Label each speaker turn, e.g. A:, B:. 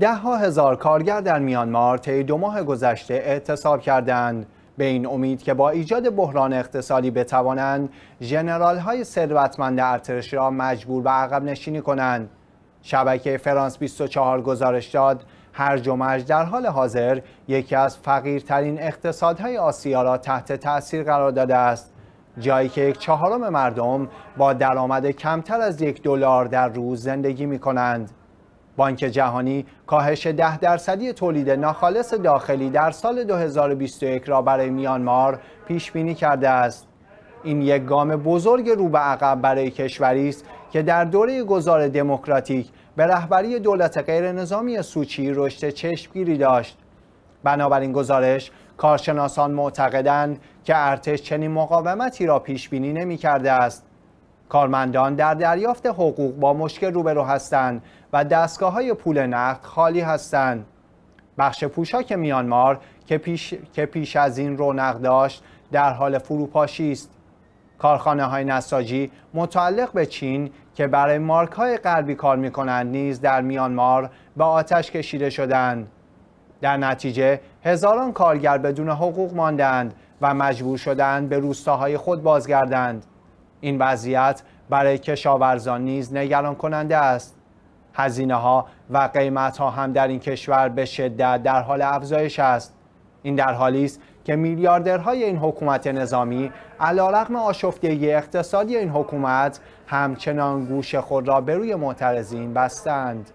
A: ده ها هزار کارگر در میانمار طی دو ماه گذشته اعتصاب کردند به این امید که با ایجاد بحران اقتصادی بتوانند ژنرال های ثروتمند ارتش را مجبور به عقب نشینی کنند شبکه فرانس 24 گزارش داد هر جمعه در حال حاضر یکی از فقیرترین اقتصادهای آسیا را تحت تأثیر قرار داده است جایی که یک چهارم مردم با درآمد کمتر از یک دلار در روز زندگی می کنند بانک جهانی کاهش ده درصدی تولید ناخالص داخلی در سال 2021 را برای میانمار پیش بینی کرده است. این یک گام بزرگ رو به عقب برای کشوری است که در دوره گذار دموکراتیک به رهبری دولت غیر نظامی سوچی رشد چشمگیری داشت. بنابراین گزارش کارشناسان معتقدند که ارتش چنین مقاومتی را پیش بینی نمی کرده است. کارمندان در دریافت حقوق با مشکل روبرو هستند و دستگاه های پول نقد خالی هستند. بخش پوشاک میانمار که پیش،, که پیش از این نقد داشت در حال فروپاشی است. کارخانه های نساجی متعلق به چین که برای مارک های غربی کار می کنند نیز در میانمار به آتش کشیده شدند. در نتیجه هزاران کارگر بدون حقوق ماندند و مجبور شدند به روستاهای خود بازگردند. این وضعیت برای کشاورزان نیز نگران کننده است هزینه ها و قیمت ها هم در این کشور به شدت در حال افزایش است این در حالی است که میلیاردرهای این حکومت نظامی علیرغم آشفتگی اقتصادی این حکومت همچنان گوش خود را به روی معترضین بستند